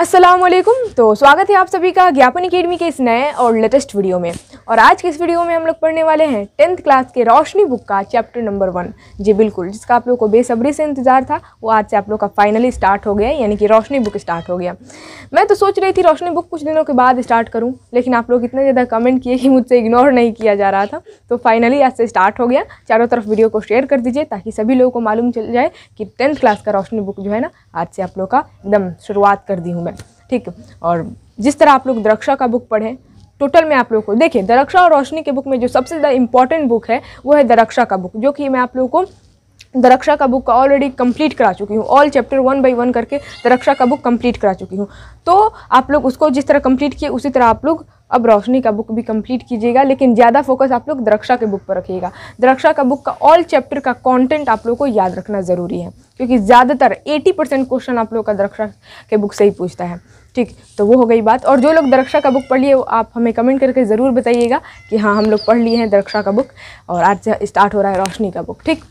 असलम तो स्वागत है आप सभी का ज्ञापन अकेडमी के इस नए और लेटेस्ट वीडियो में और आज के इस वीडियो में हम लोग पढ़ने वाले हैं टेंथ क्लास के रोशनी बुक का चैप्टर नंबर वन जी बिल्कुल जिसका आप लोग को बेसब्री से इंतजार था वो आज से आप लोग का फाइनली स्टार्ट हो गया यानी कि रोशनी बुक स्टार्ट हो गया मैं तो सोच रही थी रोशनी बुक कुछ दिनों के बाद स्टार्ट करूँ लेकिन आप लोग इतने ज़्यादा कमेंट किए कि मुझसे इग्नोर नहीं किया जा रहा था तो फाइनली आज से स्टार्ट हो गया चारों तरफ वीडियो को शेयर कर दीजिए ताकि सभी लोगों को मालूम चल जाए कि टेंथ क्लास का रोशनी बुक जो है ना आज से आप लोग का एकदम शुरुआत कर दी हूँ मैं ठीक और जिस तरह आप लोग दरक्षा का बुक पढ़ें टोटल में आप लोगों को देखिए दरक्षा और रोशनी के बुक में जो सबसे ज़्यादा इंपॉर्टेंट बुक है वो है दरक्षा का बुक जो कि मैं आप लोगों को दरक्षा का बुक ऑलरेडी कंप्लीट करा चुकी हूँ all chapter one by one करके दरक्षा का बुक कंप्लीट करा चुकी हूँ तो आप लोग उसको जिस तरह कंप्लीट किए उसी तरह आप लोग अब रोशनी का बुक भी कंप्लीट कीजिएगा लेकिन ज़्यादा फोकस आप लोग दरक्षा के बुक पर रखिएगा दरक्षा का बुक का ऑल चैप्टर का कॉन्टेंट आप लोग को याद रखना ज़रूरी है क्योंकि ज़्यादातर एटी परसेंट क्वेश्चन आप लोग का दरक्षा के बुक से ही पूछता है ठीक तो वो हो गई बात और जो लोग दरक्षा का बुक पढ़ लिए आप हमें कमेंट करके ज़रूर बताइएगा कि हाँ हम लोग पढ़ लिए हैं दरक्षा का बुक और आज स्टार्ट हो रहा है रोशनी का बुक ठीक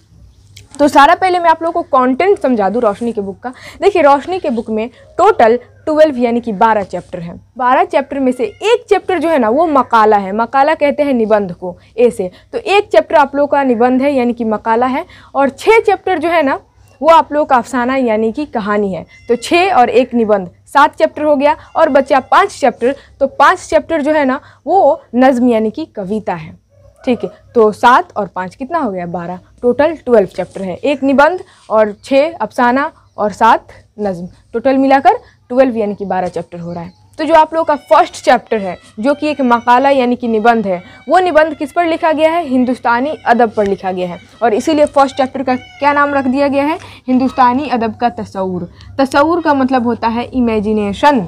तो सारा पहले मैं आप लोगों को कंटेंट समझा दूँ रोशनी के बुक का देखिए रोशनी के बुक में टोटल ट्वेल्व यानी कि बारह चैप्टर हैं बारह चैप्टर में से एक चैप्टर जो है ना वो मकाला है मकाला कहते हैं निबंध को ऐसे तो एक चैप्टर आप लोगों का निबंध है यानी कि मकाला है और छः चैप्टर जो है ना वो आप लोगों का अफसाना यानी कि कहानी है तो छः और एक निबंध सात चैप्टर हो गया और बचा पाँच चैप्टर तो पाँच चैप्टर जो है ना वो नज़म यानी कि कविता है ठीक है तो सात और पाँच कितना हो गया बारह टोटल ट्वेल्व चैप्टर है एक निबंध और छः अफसाना और सात नज्म टोटल मिलाकर ट्वेल्व यानी कि बारह चैप्टर हो रहा है तो जो आप लोगों का फर्स्ट चैप्टर है जो कि एक मकाला यानी कि निबंध है वो निबंध किस पर लिखा गया है हिंदुस्तानी अदब पर लिखा गया है और इसीलिए फर्स्ट चैप्टर का क्या नाम रख दिया गया है हिंदुस्तानी अदब का तस्वूर तस्वूर का मतलब होता है इमेजिनेशन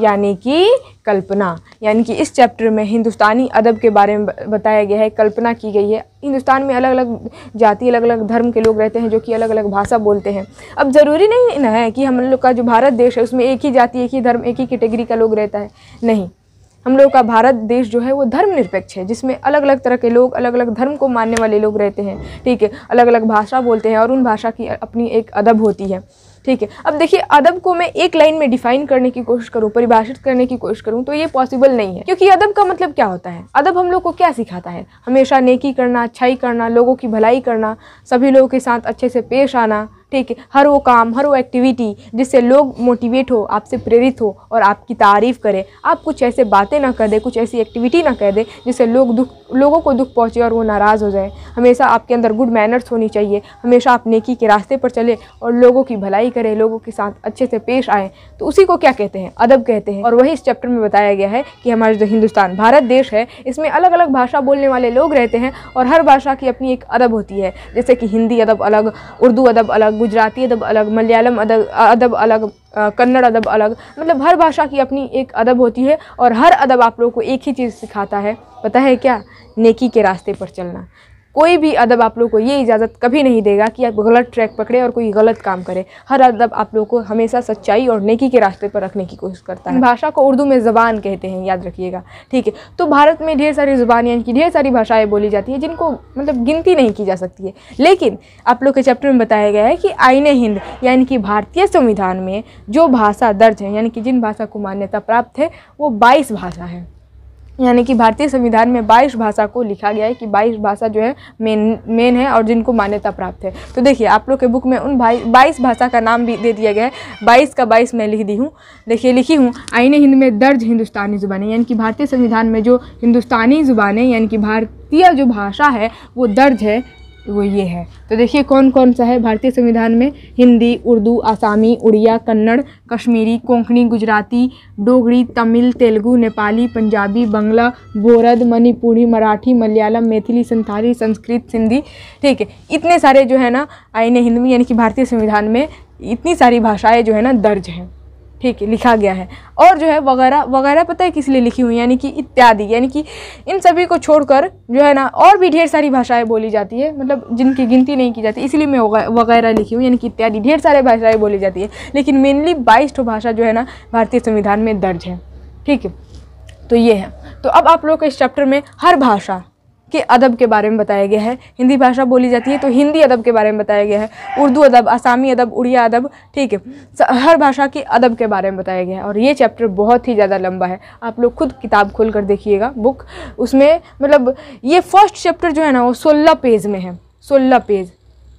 यानी कि कल्पना यानी कि इस चैप्टर में हिंदुस्तानी अदब के बारे में बताया गया है कल्पना की गई है हिंदुस्तान में अलग अलग जाति अलग अलग धर्म के लोग रहते हैं जो कि अलग अलग भाषा बोलते हैं अब ज़रूरी नहीं ना है कि हम लोग का जो भारत देश है उसमें एक ही जाति एक ही धर्म एक ही कैटेगरी का लोग रहता है नहीं हम लोग का भारत देश जो है वो धर्मनिरपेक्ष है जिसमें अलग अलग तरह के लोग अलग अलग धर्म को मानने वाले लोग रहते हैं ठीक है अलग अलग भाषा बोलते हैं और उन भाषा की अपनी एक अदब होती है ठीक है अब देखिए अदब को मैं एक लाइन में डिफाइन करने की कोशिश करूँ परिभाषित करने की कोशिश करूँ तो ये पॉसिबल नहीं है क्योंकि अदब का मतलब क्या होता है अदब हम लोग को क्या सिखाता है हमेशा नेकी करना अच्छाई करना लोगों की भलाई करना सभी लोगों के साथ अच्छे से पेश आना ठीक है हर वो काम हर वो एक्टिविटी जिससे लोग मोटिवेट हो आपसे प्रेरित हो और आपकी तारीफ़ करें आप कुछ ऐसे बातें ना कर दें कुछ ऐसी एक्टिविटी ना कर दें जिससे लोग दुख लोगों को दुख पहुँचे और वो नाराज़ हो जाए हमेशा आपके अंदर गुड मैनर्स होनी चाहिए हमेशा आप नेकी के रास्ते पर चले और लोगों की भलाई करें लोगों के साथ अच्छे से पेश आए तो उसी को क्या कहते हैं अदब कहते हैं और वही इस चैप्टर में बताया गया है कि हमारा जो हिंदुस्तान भारत देश है इसमें अलग अलग भाषा बोलने वाले लोग रहते हैं और हर भाषा की अपनी एक अदब होती है जैसे कि हिंदी अदब अलग उर्दू अदब अलग गुजराती अदब अलग मलयालम अदब अदब अलग कन्नड़ अदब अलग मतलब हर भाषा की अपनी एक अदब होती है और हर अदब आप लोगों को एक ही चीज़ सिखाता है पता है क्या नेकी के रास्ते पर चलना कोई भी अदब आप लोग को ये इजाज़त कभी नहीं देगा कि आप गलत ट्रैक पकड़े और कोई गलत काम करे हर अदब आप लोग को हमेशा सच्चाई और नेकी के रास्ते पर रखने की कोशिश करता है भाषा को उर्दू में ज़बान कहते हैं याद रखिएगा ठीक है तो भारत में ढेर सारी ज़ुबान यानी कि ढेर सारी भाषाएँ बोली जाती हैं जिनको मतलब गिनती नहीं की जा सकती है लेकिन आप लोग के चैप्टर में बताया गया है कि आइन हिंद यानी कि भारतीय संविधान में जो भाषा दर्ज है यानी कि जिन भाषा को मान्यता प्राप्त है वो बाईस भाषा है यानी कि भारतीय संविधान में बाईस भाषा को लिखा गया है कि बाईस भाषा जो है मेन मेन है और जिनको मान्यता प्राप्त है तो देखिए आप लोग के बुक में उन भाई बाईस भाषा का नाम भी दे दिया गया है बाईस का बाईस मैं लिख दी हूँ देखिए लिखी हूँ आईने हिंद में दर्ज हिंदुस्तानी ज़ुबानें यानी कि भारतीय संविधान में जो हिंदुस्तानी ज़ुबानें यानी कि भारतीय जो भाषा है वो दर्ज है वो ये है तो देखिए कौन कौन सा है भारतीय संविधान में हिंदी उर्दू आसामी उड़िया कन्नड़ कश्मीरी कोंकणी गुजराती डोगरी तमिल तेलुगु नेपाली पंजाबी बंगला बोरद मणिपुरी मराठी मलयालम मैथिली संथाली संस्कृत सिंधी ठीक है इतने सारे जो है ना आईने हिंद में यानी कि भारतीय संविधान में इतनी सारी भाषाएँ जो है ना दर्ज हैं ठीक है लिखा गया है और जो है वगैरह वगैरह पता है किस लिए लिखी हुई यानी कि इत्यादि यानी कि इन सभी को छोड़कर जो है ना और भी ढेर सारी भाषाएं बोली जाती है मतलब जिनकी गिनती नहीं की जाती इसलिए मैं वगैरह लिखी हूँ यानी कि इत्यादि ढेर सारे भाषाएं बोली जाती है लेकिन मेनली बाईस भाषा जो है ना भारतीय संविधान में दर्ज है ठीक है तो ये है तो अब आप लोग इस चैप्टर में हर भाषा के अदब के बारे में बताया गया है हिंदी भाषा बोली जाती है तो हिंदी अदब के बारे में बताया गया है उर्दू अदब आसामी अदब उड़िया अदब ठीक है हर भाषा के अदब के बारे में बताया गया है और ये चैप्टर बहुत ही ज़्यादा लंबा है आप लोग खुद किताब खोल कर देखिएगा बुक उसमें मतलब ये फर्स्ट चैप्टर जो है ना वो सोलह पेज में है सोलह पेज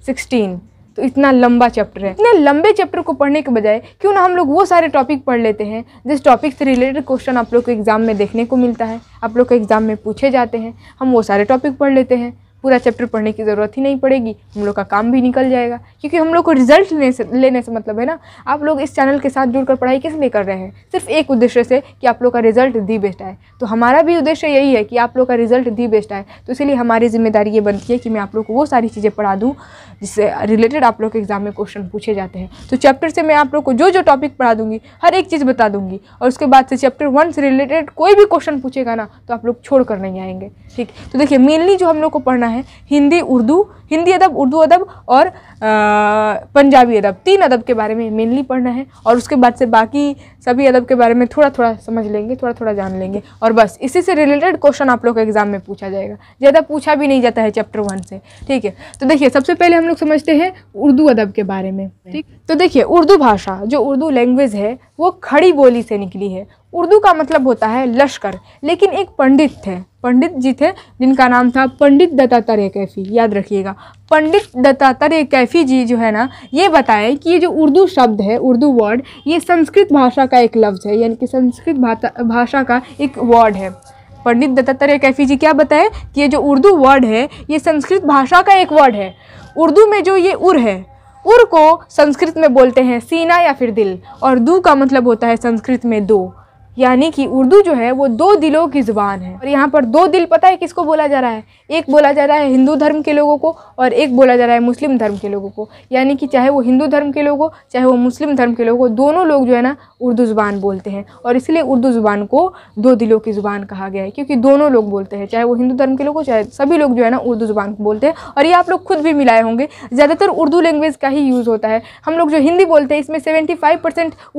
सिक्सटीन तो इतना लंबा चैप्टर है इतने लंबे चैप्टर को पढ़ने के बजाय क्यों ना हम लोग वो सारे टॉपिक पढ़ लेते हैं जिस टॉपिक से रिलेटेड क्वेश्चन आप लोग को एग्ज़ाम में देखने को मिलता है आप लोग को एग्ज़ाम में पूछे जाते हैं हम वो सारे टॉपिक पढ़ लेते हैं पूरा चैप्टर पढ़ने की ज़रूरत ही नहीं पड़ेगी हम लोग का काम भी निकल जाएगा क्योंकि हम लोग को रिजल्ट लेने से लेने से मतलब है ना आप लोग इस चैनल के साथ जुड़कर पढ़ाई किस लिए कर रहे हैं सिर्फ एक उद्देश्य से कि आप लोग का रिजल्ट दी बेस्ट आए तो हमारा भी उद्देश्य यही है कि आप लोग का रिजल्ट दी बेस्ट आए तो इसीलिए हमारी जिम्मेदारी ये बनती है कि मैं आप लोग को वो सारी चीज़ें पढ़ा दूँ जिससे रिलेटेड आप लोग के एग्ज़ाम में क्वेश्चन पूछे जाते हैं तो चैप्टर से मैं आप लोग को जो जो टॉपिक पढ़ा दूँगी हर एक चीज़ बता दूँगी और उसके बाद से चैप्टर वन से रिलेटेड कोई भी क्वेश्चन पूछेगा ना तो आप लोग छोड़ कर नहीं आएंगे ठीक तो देखिए मेनली जो हम लोग को पढ़ना है है हिंदी उर्दू हिंदी अदब उर्दू अदब और आ, पंजाबी अदब तीन अदब के बारे में मेनली पढ़ना है और उसके बाद से बाकी सभी अदब के बारे में थोड़ा थोड़ा समझ लेंगे थोड़ा थोड़ा जान लेंगे और बस इसी से रिलेटेड क्वेश्चन आप लोग एग्जाम में पूछा जाएगा ज़्यादा पूछा भी नहीं जाता है चैप्टर वन से ठीक है तो देखिए सबसे पहले हम लोग समझते हैं उर्दू अदब के बारे में ठीक तो देखिए उर्दू भाषा जो उर्दू लैंग्वेज है वो खड़ी बोली से निकली है उर्दू का मतलब होता है लश्कर लेकिन एक पंडित थे पंडित जी थे जिनका नाम था पंडित दत्तात्रेय कैफ़ी याद रखिएगा पंडित दत्तात्रेय कैफ़ी जी जो है ना ये बताएं कि ये जो उर्दू शब्द है उर्दू वर्ड ये संस्कृत भाषा का एक लफ्ज़ है यानी कि संस्कृत भाषा का एक वर्ड है पंडित दत्तात्रेय कैफ़ी जी क्या बताएं कि ये जो उर्दू वर्ड है ये संस्कृत भाषा का एक वर्ड है उर्दू में जो ये उर है उर को संस्कृत में बोलते हैं सीना या फिर दिल और दू का मतलब होता है संस्कृत में दो यानी कि उर्दू जो है वो दो दिलों की ज़ुबान है और यहाँ पर दो दिल पता है किसको बोला जा रहा है एक बोला जा रहा है हिंदू धर्म के लोगों को और एक बोला जा रहा है मुस्लिम धर्म के लोगों को यानी कि चाहे वो हिंदू धर्म के लोग हो चाहे वो मुस्लिम धर्म के लोग हो दोनों लोग जो है ना उर्दू ज़ुबान बोलते हैं और इसलिए उर्दू ज़ुबान को दो दिलों की ज़ुबान कहा गया है क्योंकि दोनों लोग बोलते हैं चाहे वो हिंदू धर्म के लोग हो चाहे सभी लोग जो है ना उर्दू ज़ुबान को बोलते हैं और ये आप लोग खुद भी मिलाए होंगे ज़्यादातर उर्दू लैंग्वेज का ही यूज़ होता है हम लोग जो हिंदी बोलते हैं इसमें सेवेंटी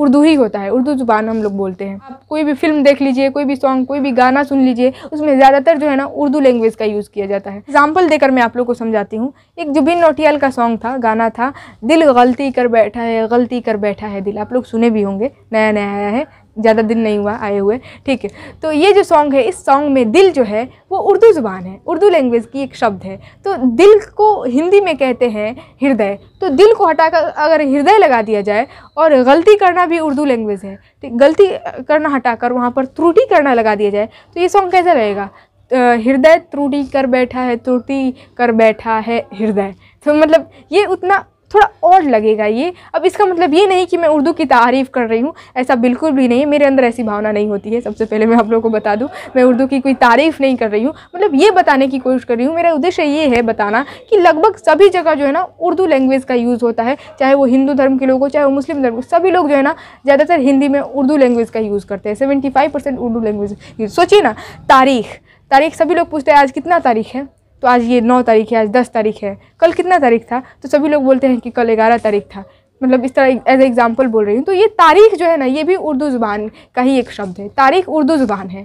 उर्दू ही होता है उर्दू ज़ुबान हम लोग बोलते हैं कोई भी फिल्म देख लीजिए कोई भी सॉन्ग कोई भी गाना सुन लीजिए उसमें ज़्यादातर जो है ना उर्दू लैंग्वेज का यूज़ किया जाता है एग्जाम्पल देकर मैं आप लोग को समझाती हूँ एक जुबिन नोटियाल का सॉन्ग था गाना था दिल गलती कर बैठा है गलती कर बैठा है दिल आप लोग सुने भी होंगे नया नया आया है ज़्यादा दिन नहीं हुआ आए हुए ठीक है तो ये जो सॉन्ग है इस सॉन्ग में दिल जो है वो उर्दू ज़ुबान है उर्दू लैंग्वेज की एक शब्द है तो दिल को हिंदी में कहते हैं हृदय तो दिल को हटाकर अगर हृदय लगा दिया जाए और गलती करना भी उर्दू लैंग्वेज है ठीक गलती करना हटाकर वहाँ पर त्रुटि करना लगा दिया जाए तो ये सॉन्ग कैसा रहेगा हृदय त्रुटि कर बैठा है त्रुटि कर बैठा है हृदय तो मतलब ये उतना थोड़ा और लगेगा ये अब इसका मतलब ये नहीं कि मैं उर्दू की तारीफ़ कर रही हूँ ऐसा बिल्कुल भी नहीं मेरे अंदर ऐसी भावना नहीं होती है सबसे पहले मैं आप लोगों को बता दूँ मैं उर्दू की कोई तारीफ़ नहीं कर रही हूँ मतलब ये बताने की कोशिश कर रही हूँ मेरा उद्देश्य ये है बताना कि लगभग सभी जगह जो है ना उर्दू लैंग्वेज का यूज़ होता है चाहे वो हिंदू धर्म के लोग हो चाहे वो मुस्लिम धर्म सभी लोग जो है ना ज़्यादातर हिंदी में उर्दू लैंग्वेज का यूज़ करते हैं सेवेंटी उर्दू लैंग्वेज यूज़ सोचिए ना तारीख तारीख सभी लोग पूछते हैं आज कितना तारीख है तो आज ये नौ तारीख है आज दस तारीख है कल कितना तारीख था तो सभी लोग बोलते हैं कि कल ग्यारह तारीख था मतलब इस तरह एज एग्ज़ाम्पल बोल रही हूँ तो ये तारीख जो है ना ये भी उर्दू ज़ुबान का ही एक शब्द है तारीख उर्दू ज़ुबान है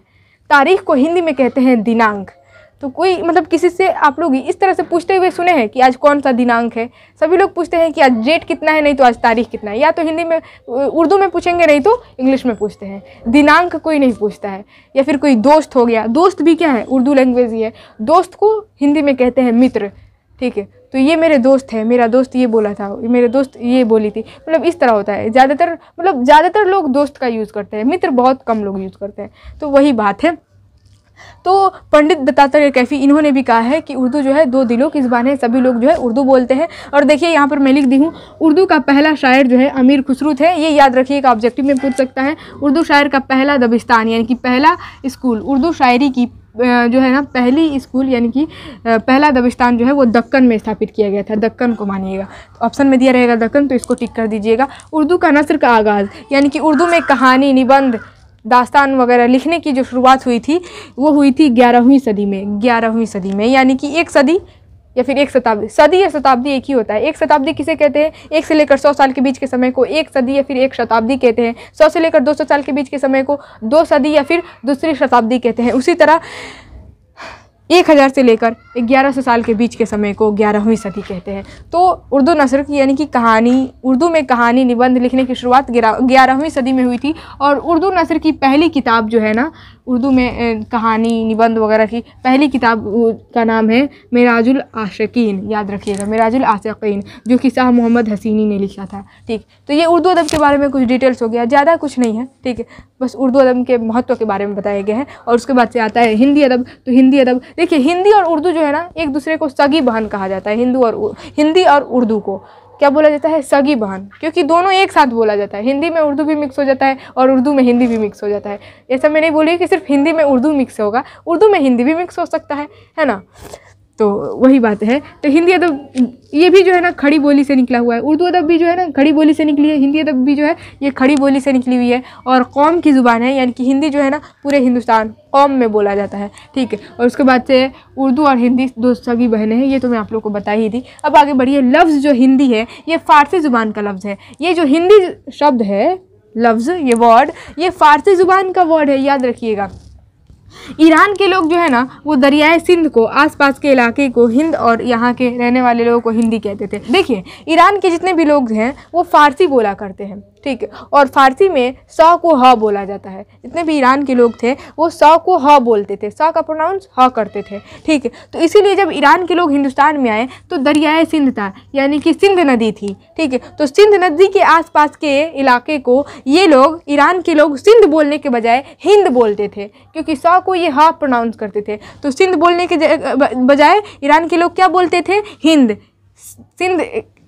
तारीख को हिंदी में कहते हैं दिनांक तो कोई मतलब किसी से आप लोग इस तरह से पूछते हुए सुने हैं कि आज कौन सा दिनांक है सभी लोग पूछते हैं कि आज डेट कितना है नहीं तो आज तारीख कितना है या तो हिंदी में उर्दू में पूछेंगे नहीं तो इंग्लिश में पूछते हैं दिनांक कोई नहीं पूछता है या फिर कोई दोस्त हो गया दोस्त भी क्या है उर्दू लैंग्वेज ही है दोस्त को हिंदी में कहते हैं मित्र ठीक है तो ये मेरे दोस्त है मेरा दोस्त ये बोला था मेरे दोस्त ये बोली थी मतलब इस तरह होता है ज़्यादातर मतलब ज़्यादातर लोग दोस्त का यूज़ करते हैं मित्र बहुत कम लोग यूज़ करते हैं तो वही बात है तो पंडित दत्तात्रेय कैफ़ी इन्होंने भी कहा है कि उर्दू जो है दो दिलों की ज़बान है सभी लोग जो है उर्दू बोलते हैं और देखिए यहाँ पर मैं लिख दी हूँ उर्दू का पहला शायर जो है अमीर खुसरू थे ये याद रखिएगा ऑब्जेक्टिव में पूछ सकता है उर्दू शायर का पहला दबिस्तान यानी कि पहला स्कूल उर्दू शायरी की जो है ना पहली स्कूल यानी कि पहला दबिस्तान जो है वो दक्कन में स्थापित किया गया था दक्कन को मानिएगा तो ऑप्शन में दिया रहेगा दक्कन तो इसको टिक कर दीजिएगा उर्दू का नसर का आगाज़ यानी कि उर्दू में कहानी निबंध दास्तान वगैरह लिखने की जो शुरुआत हुई थी वो हुई थी ग्यारहवीं सदी में ग्यारहवीं सदी में यानी कि एक सदी या फिर एक शताब्दी सदी या शताब्दी एक ही होता है एक शताब्दी किसे कहते हैं एक से लेकर सौ साल के बीच के समय को एक सदी या फिर एक शताब्दी कहते हैं सौ से लेकर दो सौ साल के बीच के समय को दो सदी या फिर दूसरी शताब्दी कहते हैं उसी तरह एक हज़ार से लेकर ग्यारह सौ साल के बीच के समय को ग्यारहवीं सदी कहते हैं तो उर्दू नसर की यानी कि कहानी उर्दू में कहानी निबंध लिखने की शुरुआत ग्यारहवीं सदी में हुई थी और उर्दू नसर की पहली किताब जो है ना उर्दू में कहानी निबंध वगैरह की पहली किताब का नाम है मेराजुल आशकीन याद रखिएगा मेराजुल आशकीन जो कि शाह मोहम्मद हसीनी ने लिखा था ठीक तो ये उर्दू अदब के बारे में कुछ डिटेल्स हो गया ज़्यादा कुछ नहीं है ठीक है बस उर्दू अदब के महत्व के बारे में बताया गया है और उसके बाद से आता है हिंदी अदब तो हिंदी अदब देखिए हिंदी और उर्दू जो है ना एक दूसरे को सगी बहन कहा जाता है हिंदू और हिंदी और उर्दू को क्या बोला जाता है सगी बहन क्योंकि दोनों एक साथ बोला जाता है हिंदी में उर्दू भी मिक्स हो जाता है और उर्दू में हिंदी भी मिक्स हो जाता है ऐसा मैं नहीं बोली कि सिर्फ हिंदी में उर्दू मिक्स होगा उर्दू में हिंदी भी मिक्स हो सकता है है ना तो वही बात है तो हिंदी अदब ये भी जो है ना खड़ी बोली से निकला हुआ है उर्दू अदब भी जो है ना खड़ी बोली से निकली है हिंदी अदब भी जो है ये खड़ी बोली से निकली हुई है और कौम की ज़ुबान है यानी कि हिंदी जो है ना पूरे हिंदुस्तान कौम में बोला जाता है ठीक है और उसके बाद से उर्दू और हिंदी दो सगी बहनें हैं ये तो मैं आप लोग को बता ही थी अब आगे बढ़िए लफ्ज़ जो हिंदी है ये फ़ारसी ज़ुबान का लफ्ज़ है ये जो हिंदी शब्द है लफ्ज़ ये वर्ड ये फ़ारसी ज़ुबान का वर्ड है याद रखिएगा ईरान के लोग जो है ना वो दरियाए सिंध को आसपास के इलाके को हिंद और यहाँ के रहने वाले लोगों को हिंदी कहते थे देखिए ईरान के जितने भी लोग हैं वो फ़ारसी बोला करते हैं ठीक है और फारसी में सौ को ह बोला जाता है जितने भी ईरान के लोग थे वो सौ को ह बोलते थे सौ का प्रोनाउंस ह करते थे ठीक है तो इसीलिए जब ईरान के लोग हिंदुस्तान में आए तो दरियाए सिंध था यानी कि सिंध नदी थी ठीक है तो सिंध नदी के आसपास के इलाके को ये लोग ईरान के लोग सिंध बोलने के बजाय हिंद बोलते थे क्योंकि सौ को ये ह प्रोनाउंस करते थे तो सिंध बोलने के बजाय ईरान के लोग क्या बोलते थे हिंद सिंध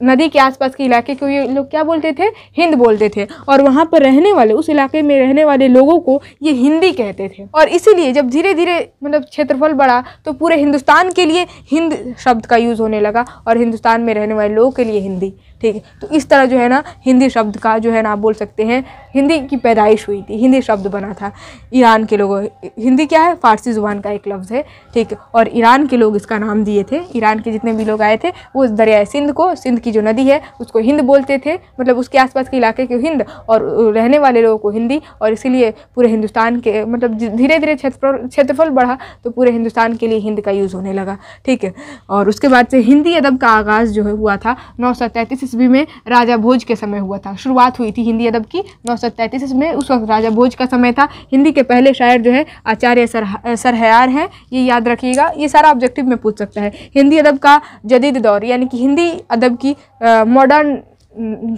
नदी के आसपास के इलाके को ये लोग क्या बोलते थे हिंद बोलते थे और वहाँ पर रहने वाले उस इलाके में रहने वाले लोगों को ये हिंदी कहते थे और इसीलिए जब धीरे धीरे मतलब क्षेत्रफल बढ़ा तो पूरे हिंदुस्तान के लिए हिंद शब्द का यूज़ होने लगा और हिंदुस्तान में रहने वाले लोगों के लिए हिंदी ठीक है तो इस तरह जो है ना हिंदी शब्द का जो है ना आप बोल सकते हैं हिंदी की पैदाइश हुई थी हिंदी शब्द बना था ईरान के लोगों हिंदी क्या है फ़ारसी ज़ुबान का एक लफ्ज़ है ठीक है और ईरान के लोग इसका नाम दिए थे ईरान के जितने भी लोग आए थे वो दरियाए सिंध को सिंध की जो नदी है उसको हिंद बोलते थे मतलब उसके आसपास के इलाके को हिंद और रहने वाले लोगों को हिंदी और इसीलिए पूरे हिंदुस्तान के मतलब धीरे धीरे क्षेत्रफल क्षेत्रफल बढ़ा तो पूरे हिंदुस्तान के लिए हिंद का यूज़ होने लगा ठीक है और उसके बाद से हिंदी अदब का आगाज़ जो है हुआ था नौ सौ तैंतीस ईस्वी में राजा भोज के समय हुआ था शुरुआत हुई थी हिंदी अदब की नौ सौ तैंतीस में उस वक्त राजा भोज का समय था हिंदी के पहले शायर जो है आचार्य सर सरहयार हैं ये याद रखिएगा ये सारा ऑब्जेक्टिव में पूछ सकता है हिंदी अदब का जदीद दौर यानी कि हिंदी अदब की मॉडर्न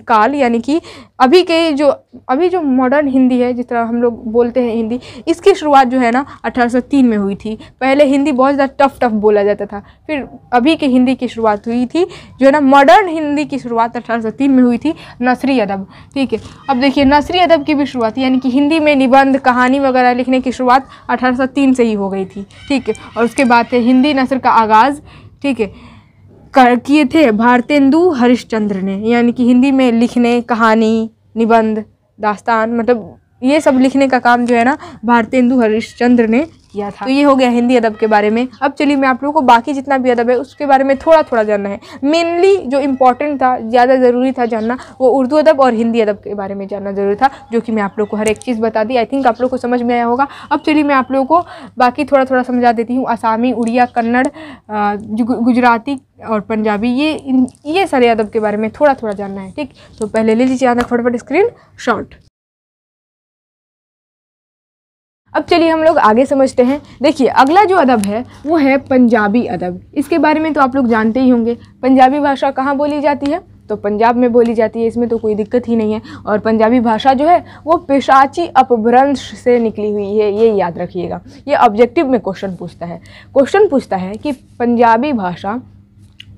काल यानी कि अभी के जो अभी जो मॉडर्न हिंदी है जिस तरह हम लोग बोलते हैं हिंदी इसकी शुरुआत जो है ना 1803 में हुई थी पहले हिंदी बहुत ज़्यादा टफ टफ बोला जाता था फिर अभी के हिंदी की शुरुआत हुई थी जो है ना मॉडर्न हिंदी की शुरुआत 1803 में हुई थी नसरी अदब ठीक है अब देखिए नसरी अदब की भी शुरुआत यानी कि हिंदी में निबंध कहानी वगैरह लिखने की शुरुआत अठारह से ही हो गई थी ठीक है और उसके बाद हिंदी नसर का आगाज़ ठीक है किए थे भारतेंदु हरिश्चंद्र ने यानी कि हिंदी में लिखने कहानी निबंध दास्तान मतलब ये सब लिखने का काम जो है ना भारतेंदु हरिश्चंद्र ने किया था तो ये हो गया हिंदी अदब के बारे में अब चलिए मैं आप लोगों को बाकी जितना भी अदब है उसके बारे में थोड़ा थोड़ा जानना है मेनली जो इम्पोर्टेंट था ज़्यादा ज़रूरी था जानना वो उर्दू अदब और हिंदी अदब के बारे में जानना ज़रूरी था जो कि मैं आप लोग को हर एक चीज़ बता दी आई थिंक आप लोग को समझ में आया होगा अब चलिए मैं आप लोगों को बाकी थोड़ा थोड़ा समझा देती हूँ आसामी उड़िया कन्नड़ गुजराती और पंजाबी ये ये सारे अदब के बारे में थोड़ा थोड़ा जानना है ठीक तो पहले ले लीजिए आधा फटाफट स्क्रीन शॉर्ट अब चलिए हम लोग आगे समझते हैं देखिए अगला जो अदब है वो है पंजाबी अदब इसके बारे में तो आप लोग जानते ही होंगे पंजाबी भाषा कहाँ बोली जाती है तो पंजाब में बोली जाती है इसमें तो कोई दिक्कत ही नहीं है और पंजाबी भाषा जो है वो पेशाची अपभ्रंश से निकली हुई है ये याद रखिएगा ये ऑब्जेक्टिव में क्वेश्चन पूछता है क्वेश्चन पूछता है कि पंजाबी भाषा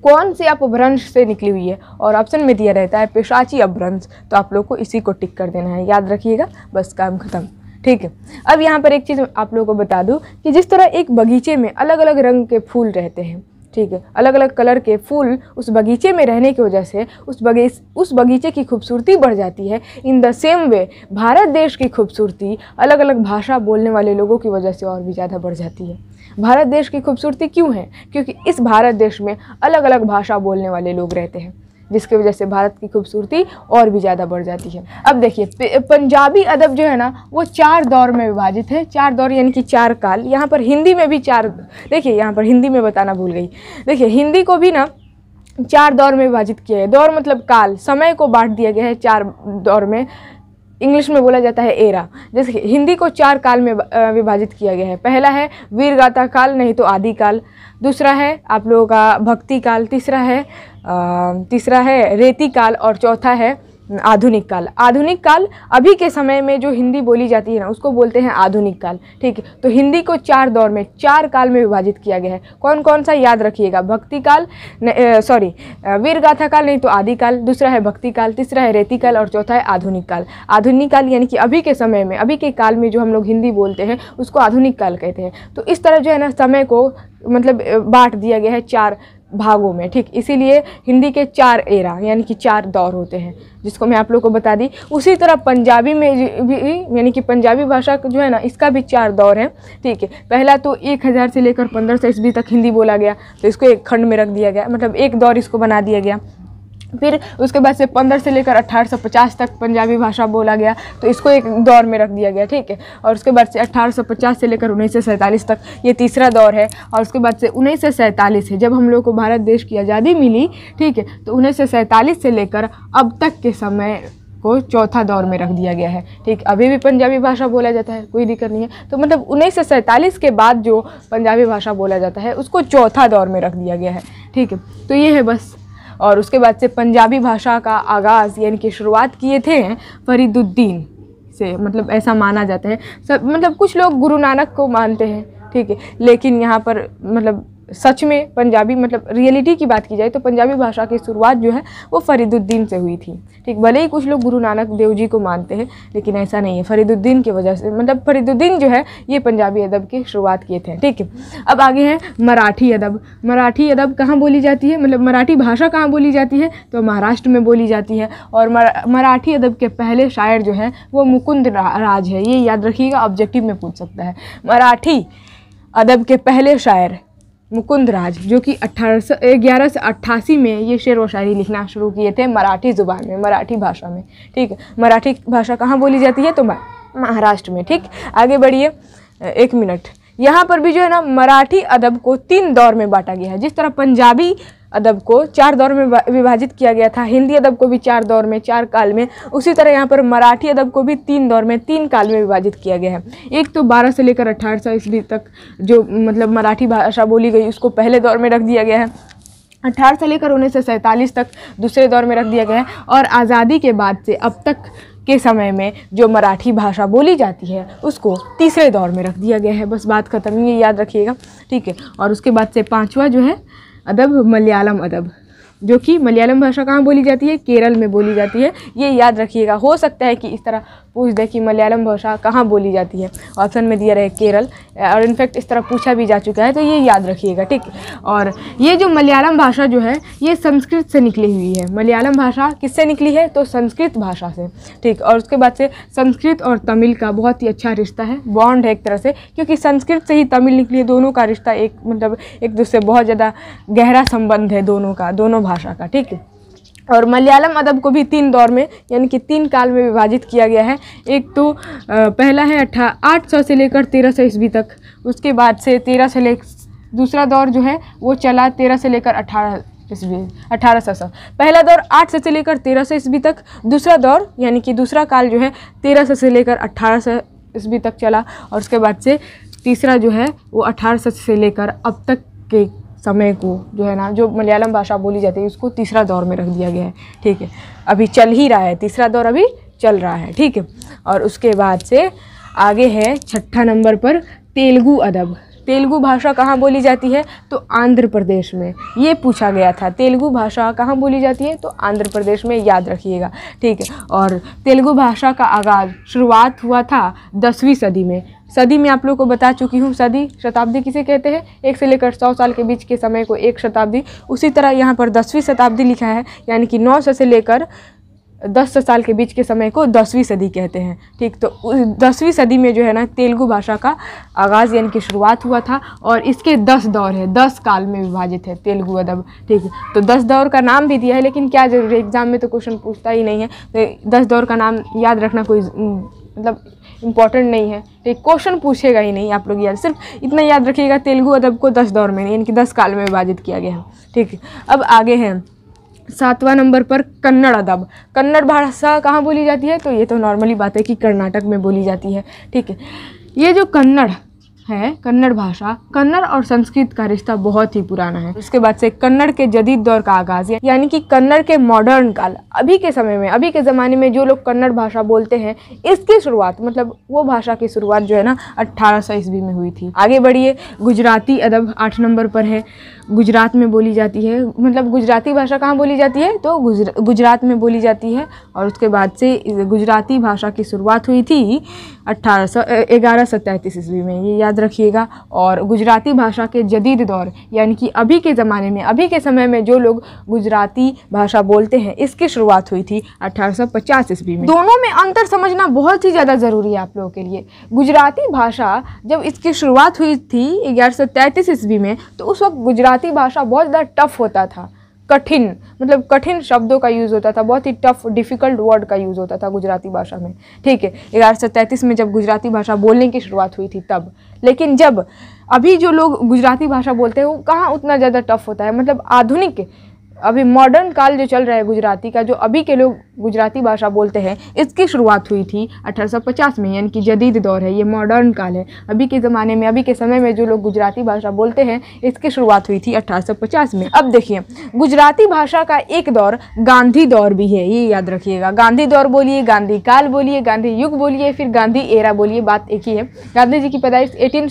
कौन से अपभ्रंश से निकली हुई है और ऑप्शन में दिया रहता है पेशाची अपभ्रंश तो आप लोग को इसी को टिक कर देना है याद रखिएगा बस काम खत्म ठीक है अब यहाँ पर एक चीज़ आप लोगों को बता दूँ कि जिस तरह एक बगीचे में अलग अलग रंग के फूल रहते हैं ठीक है अलग अलग कलर के फूल उस बगीचे में रहने की वजह से उस बगी उस बगीचे की खूबसूरती बढ़ जाती है in the same way Bharat देश की खूबसूरती अलग अलग भाषा बोलने वाले लोगों की वजह से और भी ज़्यादा बढ़ जाती है भारत देश की खूबसूरती क्यों है क्योंकि इस भारत देश में अलग अलग भाषा बोलने वाले लोग रहते हैं जिसकी वजह से भारत की खूबसूरती और भी ज़्यादा बढ़ जाती है अब देखिए पंजाबी अदब जो है ना वो चार दौर में विभाजित है चार दौर यानी कि चार काल यहाँ पर हिंदी में भी चार देखिए यहाँ पर हिंदी में बताना भूल गई देखिए हिंदी को भी ना चार दौर में विभाजित किया है दौर मतलब काल समय को बांट दिया गया है चार दौर में इंग्लिश में बोला जाता है एरा जैसे हिंदी को चार काल में विभाजित किया गया है पहला है वीरगाथा काल नहीं तो आदि काल दूसरा है आप लोगों का भक्ति काल तीसरा है तीसरा है रेती काल और चौथा है आधुनिक काल आधुनिक काल अभी के समय में जो हिंदी बोली जाती है ना उसको बोलते हैं आधुनिक काल ठीक है तो हिंदी को चार दौर में चार काल में विभाजित किया गया है कौन कौन सा याद रखिएगा भक्ति काल सॉरी वीर गाथा काल नहीं तो आदि काल दूसरा है भक्ति काल तीसरा है रेती काल और चौथा है आधुनिक काल आधुनिक काल यानी कि अभी के समय में अभी के काल में जो हम लोग हिंदी बोलते हैं उसको आधुनिक काल कहते हैं तो इस तरह जो है ना समय को मतलब बांट दिया गया है चार भागों में ठीक इसीलिए हिंदी के चार एरा यानी कि चार दौर होते हैं जिसको मैं आप लोग को बता दी उसी तरह पंजाबी में भी यानी कि पंजाबी भाषा जो है ना इसका भी चार दौर है ठीक है पहला तो एक हज़ार से लेकर पंद्रह सौ ईस्वी तक हिंदी बोला गया तो इसको एक खंड में रख दिया गया मतलब एक दौर इसको बना दिया गया फिर उसके बाद से पंद्रह से लेकर अट्ठारह सौ पचास तक पंजाबी भाषा बोला गया तो इसको एक दौर में रख दिया गया ठीक है और उसके बाद से अट्ठारह सौ पचास से लेकर उन्नीस सौ सैंतालीस तक ये तीसरा दौर है और उसके बाद से उन्नीस सौ सैंतालीस है जब हम लोग को भारत देश की आज़ादी मिली ठीक है तो उन्नीस सौ सैंतालीस से लेकर अब तक के समय को चौथा दौर में रख दिया गया है ठीक अभी भी पंजाबी भाषा बोला जाता है कोई दिक्कत नहीं है तो मतलब उन्नीस सौ सैंतालीस के बाद जो पंजाबी भाषा बोला जाता है उसको चौथा दौर में रख दिया गया है ठीक है तो ये है बस और उसके बाद से पंजाबी भाषा का आगाज़ यानी कि शुरुआत किए थे फरीदुद्दीन से मतलब ऐसा माना जाता है सब मतलब कुछ लोग गुरु नानक को मानते हैं ठीक है लेकिन यहाँ पर मतलब सच में पंजाबी मतलब रियलिटी की बात की जाए तो पंजाबी भाषा की शुरुआत जो है वो फरीदुद्दीन से हुई थी ठीक भले ही कुछ लोग गुरु नानक देव जी को मानते हैं लेकिन ऐसा नहीं है फरीदुद्दीन की वजह से मतलब फरीदुद्दीन जो है ये पंजाबी अदब की शुरुआत किए थे ठीक है अब आगे हैं मराठी अदब मराठी अदब कहाँ बोली जाती है मतलब मराठी भाषा कहाँ बोली जाती है तो महाराष्ट्र में बोली जाती है और मराठी अदब के पहले शायर जो है वो मुकुंद राज है ये याद रखिएगा ऑब्जेक्टिव में पूछ सकता है मराठी अदब के पहले शायर मुकुंद राज जो कि अठारह सौ ग्यारह सौ अट्ठासी में ये शेर व शायरी लिखना शुरू किए थे मराठी ज़ुबान में मराठी भाषा में ठीक है मराठी भाषा कहाँ बोली जाती है तो महाराष्ट्र में ठीक आगे बढ़िए एक मिनट यहाँ पर भी जो है ना मराठी अदब को तीन दौर में बांटा गया है जिस तरह पंजाबी अदब को चार दौर में विभाजित किया गया था हिंदी अदब को भी चार दौर में चार काल में उसी तरह यहाँ पर मराठी अदब को भी तीन दौर में तीन काल में विभाजित किया गया है एक तो बारह से लेकर अठारह सौ ईस्वी तक जो मतलब मराठी भाषा बोली गई उसको पहले दौर में रख दिया गया है अठारह से लेकर उन्नीस सौ सैंतालीस तक दूसरे दौर में रख दिया गया है और आज़ादी के बाद से अब तक के समय में जो मराठी भाषा बोली जाती है उसको तीसरे दौर में रख दिया गया है बस बात खत्म ये याद रखिएगा ठीक है और उसके बाद से पाँचवा जो है अदब मलयालम अदब जो कि मलयालम भाषा कहाँ बोली जाती है केरल में बोली जाती है ये याद रखिएगा हो सकता है कि इस तरह पूछ दे कि मलयालम भाषा कहाँ बोली जाती है ऑप्शन में दिया रहे केरल और इनफैक्ट इस तरह पूछा भी जा चुका है तो ये याद रखिएगा ठीक और ये जो मलयालम भाषा जो है ये संस्कृत से निकली हुई है मलयालम भाषा किससे निकली है तो संस्कृत भाषा से ठीक और उसके बाद से संस्कृत और तमिल का बहुत ही अच्छा रिश्ता है बॉन्ड है एक तरह से क्योंकि संस्कृत से ही तमिल निकली है दोनों का रिश्ता एक मतलब एक दूसरे बहुत ज़्यादा गहरा संबंध है दोनों का दोनों भाषा का ठीक है और मलयालम अदब को भी तीन दौर में यानी कि तीन काल में विभाजित किया गया है एक तो पहला है अठा आठ सौ से लेकर तेरह सौ ईस्वी तक उसके बाद से तेरह से ले दूसरा दौर जो है वो चला तेरह से लेकर अठारह ईस्वी अठारह सौ सौ पहला दौर आठ सौ से लेकर तेरह सौ ईस्वी तक दूसरा दौर यानी कि दूसरा काल जो है तेरह सौ से लेकर अठारह सौ ईस्वी तक चला और उसके बाद से तीसरा जो है वो अठारह सौ से लेकर अब तक के समय को जो है ना जो मलयालम भाषा बोली जाती है उसको तीसरा दौर में रख दिया गया है ठीक है अभी चल ही रहा है तीसरा दौर अभी चल रहा है ठीक है और उसके बाद से आगे है छठा नंबर पर तेलुगु अदब तेलुगु भाषा कहाँ बोली जाती है तो आंध्र प्रदेश में ये पूछा गया था तेलुगु भाषा कहाँ बोली जाती है तो आंध्र प्रदेश में याद रखिएगा ठीक है और तेलुगु भाषा का आगाज़ शुरुआत हुआ था दसवीं सदी में सदी में आप लोग को बता चुकी हूँ सदी शताब्दी किसे कहते हैं एक से लेकर सौ साल के बीच के समय को एक शताब्दी उसी तरह यहाँ पर दसवीं शताब्दी लिखा है यानी कि नौ सौ से लेकर दस साल के बीच के समय को दसवीं सदी कहते हैं ठीक तो दसवीं सदी में जो है ना तेलुगु भाषा का आगाज़ यानी कि शुरुआत हुआ था और इसके दस दौर है दस काल में विभाजित है तेलुगु अदब ठीक तो दस दौर का नाम भी दिया है लेकिन क्या जरूरी एग्ज़ाम में तो क्वेश्चन पूछता ही नहीं है तो दस दौर का नाम याद रखना कोई मतलब इंपॉर्टेंट नहीं है ठीक क्वेश्चन पूछेगा ही नहीं आप लोग याद सिर्फ इतना याद रखिएगा तेलुगु अदब को दस दौर में यानी कि दस काल में विभाजित किया गया है ठीक अब आगे हैं सातवां नंबर पर कन्नड़ अदब कन्नड़ भाषा कहाँ बोली जाती है तो ये तो नॉर्मली बात है कि कर्नाटक में बोली जाती है ठीक है ये जो कन्नड़ है कन्नड़ भाषा कन्नड़ और संस्कृत का रिश्ता बहुत ही पुराना है उसके बाद से कन्नड़ के जदीद दौर का आगाज है यानी कि कन्नड़ के मॉडर्न काल अभी के समय में अभी के ज़माने में जो लोग कन्नड़ भाषा बोलते हैं इसकी शुरुआत मतलब वो भाषा की शुरुआत जो है ना अट्ठारह सौ ईस्वी में हुई थी आगे बढ़िए गुजराती अदब आठ नंबर पर है गुजरात में बोली जाती है मतलब गुजराती भाषा कहाँ बोली जाती है तो गुजरात में बोली जाती है और उसके बाद से गुजराती भाषा की शुरुआत हुई थी अट्ठारह सौ ग्यारह सौ तैंतीस ईस्वी में ये याद रखिएगा और गुजराती भाषा के जदीद दौर यानी कि अभी के ज़माने में अभी के समय में जो लोग गुजराती भाषा बोलते हैं इसकी शुरुआत हुई थी अट्ठारह सौ पचास ईस्वी में दोनों में अंतर समझना बहुत ही ज़्यादा ज़रूरी है आप लोगों के लिए गुजराती भाषा जब इसकी शुरुआत हुई थी ग्यारह सौ तैंतीस ईस्वी में तो उस वक्त गुजराती भाषा बहुत ज़्यादा टफ होता था कठिन मतलब कठिन शब्दों का यूज़ होता था बहुत ही टफ डिफ़िकल्ट वर्ड का यूज़ होता था गुजराती भाषा में ठीक है ग्यारह सौ तैंतीस में जब गुजराती भाषा बोलने की शुरुआत हुई थी तब लेकिन जब अभी जो लोग गुजराती भाषा बोलते हैं वो कहाँ उतना ज़्यादा टफ होता है मतलब आधुनिक अभी मॉडर्न काल जो चल रहा है गुजराती का जो अभी के लोग गुजराती भाषा बोलते हैं इसकी शुरुआत हुई थी 1850 में यानी कि जदीद दौर है ये मॉडर्न काल है अभी के ज़माने में अभी के समय में जो लोग गुजराती भाषा बोलते हैं इसकी शुरुआत हुई थी 1850 में अब देखिए गुजराती भाषा का एक दौर गांधी दौर भी है ये याद रखिएगा गांधी दौर बोलिए गांधी काल बोलिए गांधी युग बोलिए फिर गांधी एरा बोलिए बात एक ही है गांधी जी की पैदाइश एटीन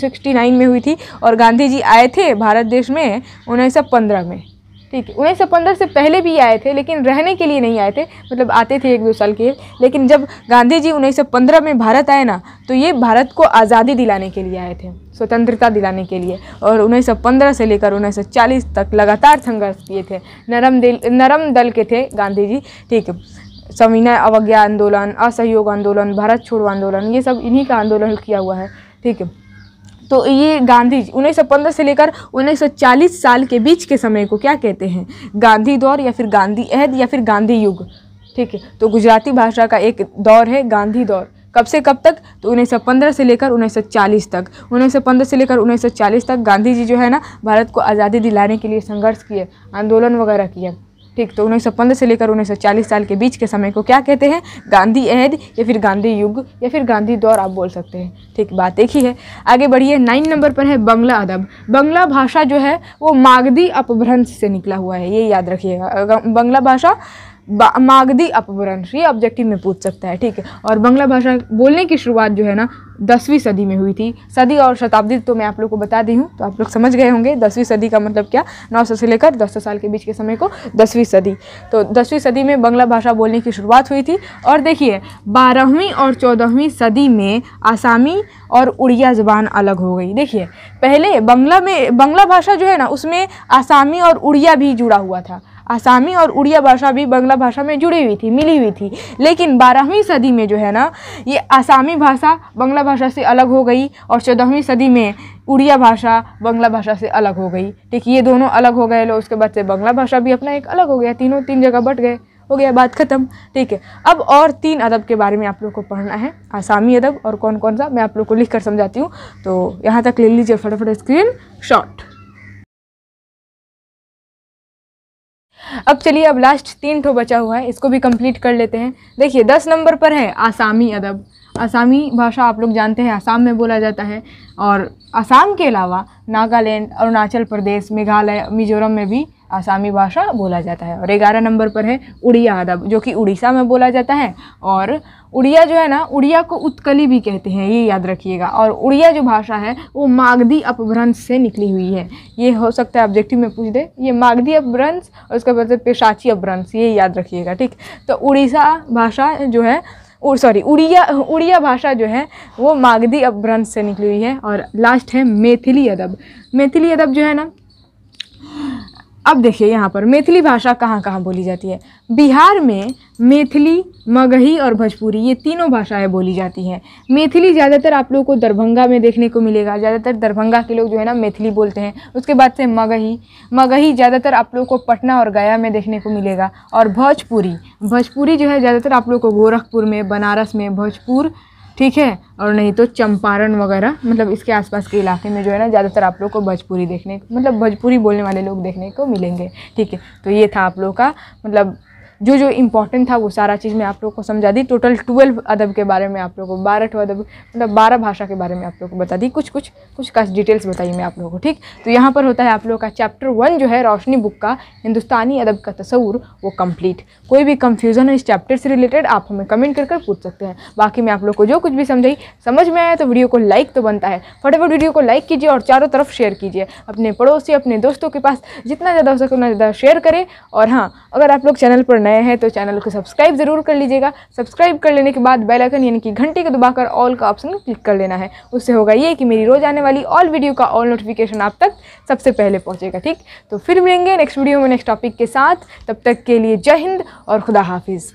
में हुई थी और गांधी जी आए थे भारत देश में उन्नीस में ठीक है उन्नीस सौ पंद्रह से पहले भी आए थे लेकिन रहने के लिए नहीं आए थे मतलब आते थे एक दो साल के लेकिन जब गांधी जी उन्नीस सौ पंद्रह में भारत आए ना तो ये भारत को आज़ादी दिलाने के लिए आए थे स्वतंत्रता दिलाने के लिए और उन्नीस से लेकर उन्नीस तक लगातार संघर्ष किए थे नरम दिल नरम दल के थे गांधी जी ठीक है संविनय अवज्ञा आंदोलन असहयोग आंदोलन भारत छोड़ो आंदोलन ये सब इन्हीं का आंदोलन किया हुआ है ठीक है तो ये गांधी जी उन्नीस से लेकर 1940 साल के बीच के समय को क्या कहते हैं गांधी दौर या फिर गांधी अहद या फिर गांधी युग ठीक है तो गुजराती भाषा का एक दौर है गांधी दौर कब से कब तक तो 1915 से लेकर 1940 तक 1915 से लेकर 1940 तक गांधी जी जो है ना भारत को आज़ादी दिलाने के लिए संघर्ष किए आंदोलन वगैरह किए ठीक तो 1915 से लेकर 1940 साल के बीच के समय को क्या कहते हैं गांधी अहद या फिर गांधी युग या फिर गांधी दौर आप बोल सकते हैं ठीक बात एक ही है आगे बढ़िए नाइन नंबर पर है बंगला अदब बंगला भाषा जो है वो मागधी अपभ्रंश से निकला हुआ है ये याद रखिएगा बंगला भाषा मागधी अपभ्रंश ये ऑब्जेक्टिव में पूछ सकता है ठीक है और बंगला भाषा बोलने की शुरुआत जो है ना दसवीं सदी में हुई थी सदी और शताब्दी तो मैं आप लोग को बता दी हूँ तो आप लोग समझ गए होंगे दसवीं सदी का मतलब क्या नौ सौ से लेकर दस सौ साल के बीच के समय को दसवीं सदी तो दसवीं सदी में बंगला भाषा बोलने की शुरुआत हुई थी और देखिए बारहवीं और चौदहवीं सदी में आसामी और उड़िया ज़बान अलग हो गई देखिए पहले बंगला में बंगला भाषा जो है ना उसमें आसामी और उड़िया भी जुड़ा हुआ था आसामी और उड़िया भाषा भी बंगला भाषा में जुड़ी हुई थी मिली हुई थी लेकिन बारहवीं सदी में जो है ना ये आसामी भाषा बंगला भाषा से अलग हो गई और चौदहवीं सदी में उड़िया भाषा बंगला भाषा से अलग हो गई ठीक ये दोनों अलग हो गए लोग उसके बाद से बंगला भाषा भी अपना एक अलग हो गया तीनों तीन जगह बट गए हो गया बात ख़त्म ठीक है अब और तीन अदब के बारे में आप लोग को पढ़ना है आसामी अदब और कौन कौन सा मैं आप लोग को लिख कर समझाती हूँ तो यहाँ तक ले लीजिए फटाफट स्क्रीन शॉट अब चलिए अब लास्ट तीन ठो बचा हुआ है इसको भी कंप्लीट कर लेते हैं देखिए दस नंबर पर है आसामी अदब आसामी भाषा आप लोग जानते हैं आसाम में बोला जाता है और आसाम के अलावा नागालैंड अरुणाचल प्रदेश मेघालय मिजोरम में भी आसामी भाषा बोला जाता है और ग्यारह नंबर पर है उड़िया अदब जो कि उड़ीसा में बोला जाता है और उड़िया जो है ना उड़िया को उत्कली भी कहते हैं ये याद रखिएगा और उड़िया जो भाषा है वो मागधी अपभ्रंश से निकली हुई है ये हो सकता है ऑब्जेक्टिव में पूछ दे ये मागधी अपभ्रंश और उसका मतलब पेशाची अपभ्रंश ये याद रखिएगा ठीक तो उड़ीसा भाषा जो है सॉरी उड़िया उड़िया भाषा जो है वो मागधी अपभ्रंश से निकली हुई है और लास्ट है मैथिली अदब मैथिली अदब जो है ना अब देखिए यहाँ पर मैथिली भाषा कहाँ कहाँ बोली जाती है बिहार में मैथिली मगही और भोजपुरी ये तीनों भाषाएं बोली जाती हैं मैथिली ज़्यादातर आप लोगों को दरभंगा में देखने को मिलेगा ज़्यादातर दरभंगा के लोग जो है ना मैथिली बोलते हैं उसके बाद से मगही मगही ज़्यादातर आप लोगों को पटना और गया में देखने को मिलेगा और भोजपुरी भोजपुरी जो है ज़्यादातर आप लोग को गोरखपुर में बनारस में भोजपुर ठीक है और नहीं तो चंपारण वगैरह मतलब इसके आसपास के इलाके में जो है ना ज़्यादातर आप लोग को भोजपुरी देखने मतलब भोजपुरी बोलने वाले लोग देखने को मिलेंगे ठीक है तो ये था आप लोग का मतलब जो जो इम्पॉर्टेंट था वो सारा चीज़ मैं आप लोग को समझा दी टोटल ट्वेल्व अदब के बारे में आप लोग को बारह टू अदब मतलब बारह भाषा के बारे में आप लोग को बता दी कुछ कुछ कुछ खास डिटेल्स बताई मैं आप लोगों को ठीक तो यहाँ पर होता है आप लोगों का चैप्टर वन जो है रोशनी बुक का हिंदुस्तानी अदब का तस्वूर वो कम्प्लीट कोई भी कन्फ्यूज़न है इस चैप्टर से रिलेटेड आप हमें कमेंट कर पूछ सकते हैं बाकी मैं आप लोग को जो कुछ भी समझाई समझ में आया तो वीडियो को लाइक तो बनता है फटाफट वीडियो को लाइक कीजिए और चारों तरफ शेयर कीजिए अपने पड़ोसी अपने दोस्तों के पास जितना ज़्यादा हो सके उतना ज़्यादा शेयर करें और हाँ अगर आप लोग चैनल पर नए हैं तो चैनल को सब्सक्राइब ज़रूर कर लीजिएगा सब्सक्राइब कर लेने के बाद बेलाइकन यानी कि घंटी को दबाकर ऑल का ऑप्शन क्लिक कर लेना है उससे होगा ये कि मेरी रोज़ आने वाली ऑल वीडियो का ऑल नोटिफिकेशन आप तक सबसे पहले पहुँचेगा ठीक तो फिर मिलेंगे नेक्स्ट वीडियो में नेक्स्ट टॉपिक के साथ तब तक के लिए जय हिंद और खुदा हाफिज़